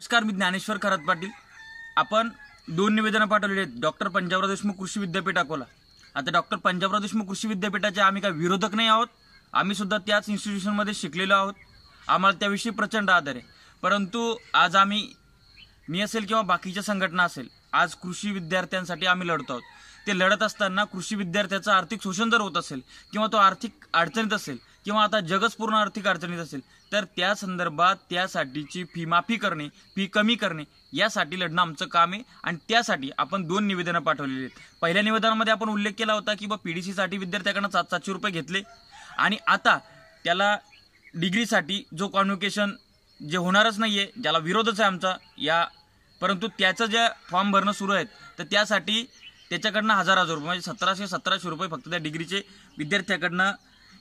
नमस्कार मी ज्ञानेश्वर खरत पाटील आपण दोन निवेदनं पाठवलेली आहेत डॉक्टर पंजाबराव देशमुख कृषी विद्यापीठ अकोला आता डॉक्टर पंजाबराव देशमुख कृषी विद्यापीठाचे आम्ही काय विरोधक नाही आहोत आम्ही सुद्धा त्याच इन्स्टिट्यूशनमध्ये शिकलेलो आहोत आम्हाला त्याविषयी प्रचंड आदर आहे परंतु आज आम्ही मी असेल किंवा बाकीच्या संघटना असेल आज कृषी विद्यार्थ्यांसाठी आम्ही लढतो आहोत ते लढत असताना कृषी विद्यार्थ्याचं आर्थिक शोषण जर होत असेल किंवा तो आर्थिक अडचणीत असेल किंवा आता जगच पूर्ण आर्थिक अडचणीत असेल तर त्या संदर्भात त्यासाठीची फी माफी करणे फी कमी करणे यासाठी लढणं आमचं काम आहे आणि त्यासाठी आपण दोन निवेदनं पाठवलेली आहेत पहिल्या निवेदनामध्ये आपण उल्लेख केला होता की बा पी डी सीसाठी विद्यार्थ्याकडनं सात सातशे रुपये घेतले आणि आता त्याला डिग्रीसाठी जो कॉन्व्होकेशन जे होणारच नाही आहे ज्याला विरोधच आहे आमचा या परंतु त्याचं ज्या फॉर्म भरणं सुरू आहेत तर त्यासाठी त्याच्याकडनं हजार हजार रुपये म्हणजे सतराशे सतराशे रुपये फक्त त्या डिग्रीचे विद्यार्थ्याकडनं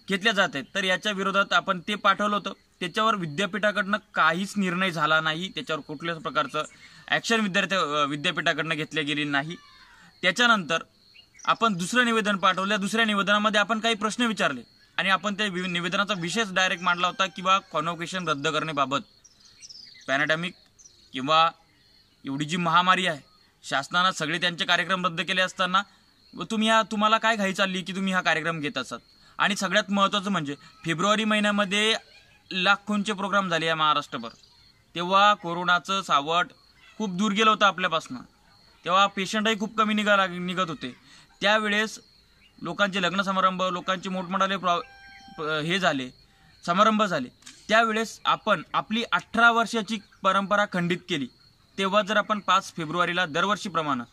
घेतल्या जात आहेत तर याच्या विरोधात आपण ते पाठवलं होतं त्याच्यावर विद्यापीठाकडनं काहीच निर्णय झाला नाही त्याच्यावर कुठल्याच प्रकारचं ॲक्शन विद्यार्थ्या विद्यापीठाकडनं घेतल्या गेली नाही त्याच्यानंतर आपण दुसरं निवेदन पाठवलं दुसऱ्या निवेदनामध्ये आपण काही प्रश्न विचारले आणि आपण त्या निवेदनाचा विशेष डायरेक्ट मांडला होता किंवा कॉन्व्होकेशन रद्द करण्याबाबत पॅनाडॅमिक किंवा एवढी जी महामारी आहे शासनानं सगळे त्यांचे कार्यक्रम रद्द केले असताना तुम्ही हा तुम्हाला काय घाई चालली की तुम्ही हा कार्यक्रम घेत असत आणि सगळ्यात महत्त्वाचं म्हणजे फेब्रुवारी महिन्यामध्ये लाखोंचे प्रोग्राम झाले या महाराष्ट्रभर तेव्हा कोरोनाचं सावट खूप दूर गेलं होतं आपल्यापासून तेव्हा पेशंटही खूप कमी निघा निघत होते त्यावेळेस लोकांचे लग्न समारंभ लोकांचे मोठमोठाले प्रॉ हे झाले समारंभ झाले त्यावेळेस आपण आपली अठरा वर्षाची परंपरा खंडित केली तेव्हा जर आपण पाच फेब्रुवारीला दरवर्षीप्रमाणे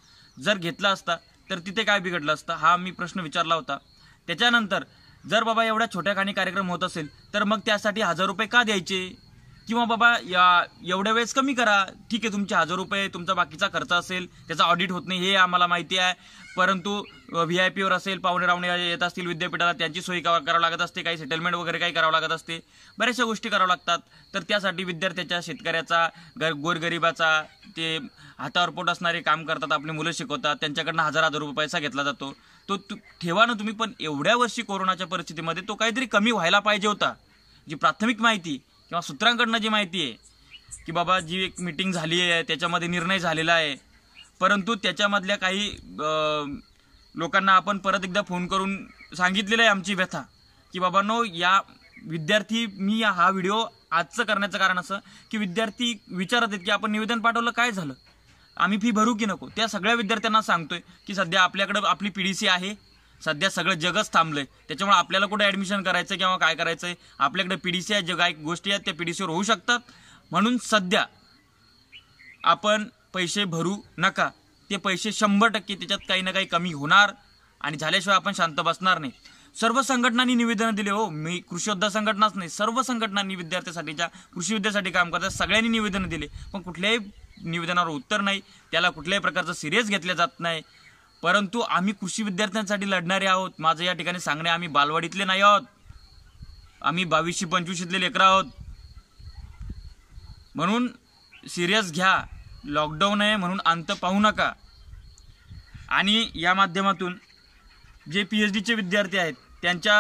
जर घेतला असता तर तिथे काय बिघडलं असतं हा मी प्रश्न विचारला होता त्याच्यानंतर जर बाबा एवढ्या छोट्या खाणी कार्यक्रम होत असेल तर मग त्यासाठी हजार रुपये का द्यायचे किंवा बाबा या एवढ्या वेळेस कमी करा ठीक आहे तुमचे हजार रुपये तुमचा बाकीचा खर्च असेल त्याचा ऑडिट होत नाही हे आम्हाला माहिती आहे परंतु व्ही आय पीवर असेल पाहुणे रावणे येत असतील विद्यापीठाला त्यांची सोयी करावं लागत असते काही सेटलमेंट वगैरे काही करावं लागत असते बऱ्याचशा गोष्टी कराव्या लागतात तर त्यासाठी विद्यार्थ्याच्या शेतकऱ्याचा गर गोरगरिबाचा ते हातावर पोट असणारे काम करतात आपली मुलं शिकवतात त्यांच्याकडनं हजार हजार रुपये पैसा घेतला जातो तो तु ठेवा ना तुम्ही पण एवढ्या वर्षी कोरोनाच्या परिस्थितीमध्ये तो काहीतरी कमी व्हायला पाहिजे होता जी प्राथमिक माहिती किंवा सूत्रांकडनं जी माहिती आहे की बाबा जी एक मिटिंग झाली आहे त्याच्यामध्ये निर्णय झालेला आहे परंतु त्याच्यामधल्या काही लोकांना आपण परत एकदा फोन करून सांगितलेलं आहे आमची व्यथा की बाबा नो या विद्यार्थी मी हा व्हिडिओ आजचं करण्याचं कारण असं की विद्यार्थी विचारत आहेत की आपण निवेदन पाठवलं काय झालं आम्ही फी भरू की नको त्या सगळ्या विद्यार्थ्यांना सांगतोय की सध्या आपल्याकडं आपली पी डी सी आहे सध्या सगळं जगच थांबलंय त्याच्यामुळे आपल्याला कुठे ॲडमिशन करायचं किंवा काय करायचं आहे आपल्याकडे पी डी सी आहे जे काही गोष्टी आहेत त्या पी डी सीवर होऊ शकतात म्हणून सध्या आपण पैसे भरू नका ते पैसे शंभर टक्के त्याच्यात काही ना काही कमी होणार आणि झाल्याशिवाय आपण शांत बसणार नाही सर्व संघटनांनी निवेदनं दिले हो मी कृषी योद्धा संघटनाच नाही सर्व संघटनांनी विद्यार्थ्यासाठीच्या कृषी विद्यासाठी काम करतात सगळ्यांनी निवेदनं दिले पण कुठल्याही निवेदनावर उत्तर नाही त्याला कुठल्याही प्रकारचं सिरियस घेतलं जात नाही परंतु आम्ही कृषी विद्यार्थ्यांसाठी लढणारे आहोत माझं या ठिकाणी सांगणे आम्ही बालवाडीतले नाही आहोत आम्ही बावीसशे पंचवीसशेतले लेकर आहोत म्हणून सिरियस घ्या लॉकडाऊन आहे म्हणून अंत पाहू नका आणि या माध्यमातून जे पी एच डीचे विद्यार्थी आहेत त्यांच्या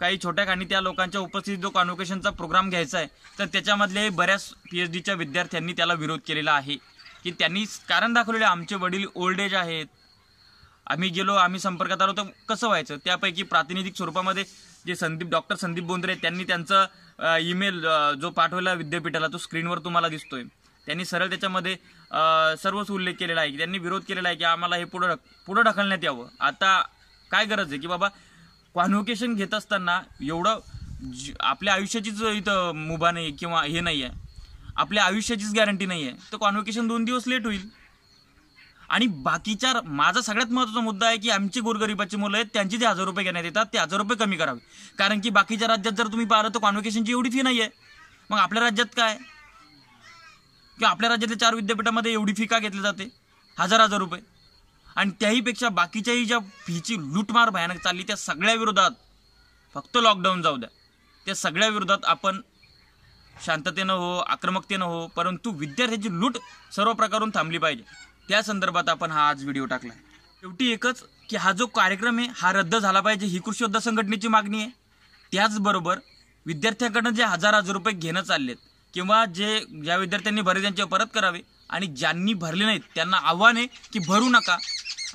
काही छोट्या खाणी त्या लोकांच्या उपस्थितीत जो कॉन्व्होकेशनचा प्रोग्राम घ्यायचा आहे तर त्याच्यामधल्याही बऱ्याच पी एच डीच्या विद्यार्थ्यांनी त्याला विरोध केलेला आहे की त्यांनी कारण दाखवलेले आमचे वडील ओल्ड एज आहेत आम्ही गेलो आम्ही संपर्कात आलो तर कसं व्हायचं त्यापैकी प्रातिनिधिक स्वरूपामध्ये जे संदीप डॉक्टर संदीप बोंद्रे त्यांनी त्यांचा ईमेल जो पाठवला विद्यापीठाला तो स्क्रीनवर तुम्हाला दिसतोय त्यांनी सरळ त्याच्यामध्ये सर्वच उल्लेख केलेला आहे की त्यांनी विरोध केलेला आहे की आम्हाला हे पुढं पुढं ढकलण्यात यावं आता काय गरज आहे की बाबा कॉन्व्होकेशन घेत असताना एवढं आपल्या आयुष्याचीच इथं मुभा नाही किंवा हे नाही आहे आपल्या आयुष्याचीच गॅरंटी नाही आहे तर कॉन्व्होकेशन दोन दिवस लेट होईल आणि बाकीच्या माझा सगळ्यात महत्त्वाचा मुद्दा आहे की आमची गोरगरिबाची मुलं आहेत त्यांची जे हजार रुपये घेण्यात येतात ते हजार रुपये कमी करावे कारण की बाकीच्या राज्यात जर तुम्ही पाहिलं तर कॉन्व्होकेशनची एवढी फी नाही आहे मग आपल्या राज्यात काय किंवा आपल्या राज्यातल्या चार विद्यापीठामध्ये एवढी फी का घेतली जाते हजार हजार रुपये आणि त्याहीपेक्षा बाकीच्याही ज्या फीची लूटमार भयानक चालली त्या सगळ्या विरोधात फक्त लॉकडाऊन जाऊ द्या त्या सगळ्या विरोधात आपण शांततेनं हो आक्रमकतेनं हो परंतु विद्यार्थ्यांची लूट सर्व प्रकारून थांबली पाहिजे त्या संदर्भात आपण हा आज व्हिडिओ टाकला शेवटी एकच की हा जो कार्यक्रम आहे हा रद्द झाला पाहिजे ही कृषी योद्धा संघटनेची मागणी आहे त्याचबरोबर विद्यार्थ्यांकडनं जे हजार हजार रुपये घेणं चाललेत किंवा जे ज्या विद्यार्थ्यांनी भरे त्यांचे परत करावे आणि ज्यांनी भरले नाहीत त्यांना आव्हान आहे की भरू नका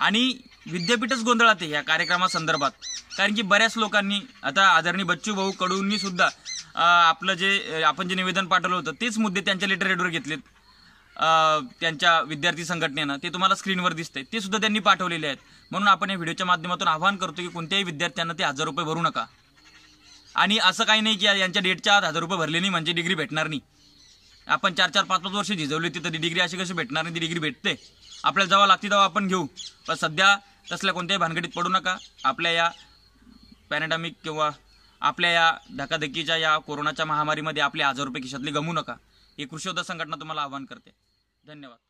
आणि विद्यापीठच गोंधळात आहे या कार्यक्रमासंदर्भात कारण की बऱ्याच लोकांनी आता आदरणीय बच्चू भाऊ कडूंनी सुद्धा आपलं जे आपण जे निवेदन पाठवलं होतं तेच मुद्दे त्यांच्या लिटरेटवर घेतलेत त्यांच्या विद्यार्थी संघटनेनं ते तुम्हाला स्क्रीनवर दिसतंय ते सुद्धा त्यांनी पाठवलेले आहेत म्हणून आपण या व्हिडिओच्या माध्यमातून आवाहन करतो की कोणत्याही विद्यार्थ्यांना ते हजार रुपये भरू नका आणि असं काही नाही की यांच्या डेटच्या आत हजार रुपये भरले नाही म्हणजे डिग्री भेटणार नाही आपण चार चार पाच पाच वर्ष झिजवली होती तर ती डिग्री अशी कशी भेटणार नाही ती डिग्री भेटते आपल्याला जेव्हा लागते तेव्हा आपण घेऊ पण सध्या तसल्या कोणत्याही भानगडीत पडू नका आपल्या या पॅनेडॅमिक किंवा आपल्या या धकाधकीच्या या कोरोनाच्या महामारीमध्ये आपले हजार रुपये गमू नका ही कृषी उद्योग संघटना तुम्हाला आवाहन करते धन्यवाद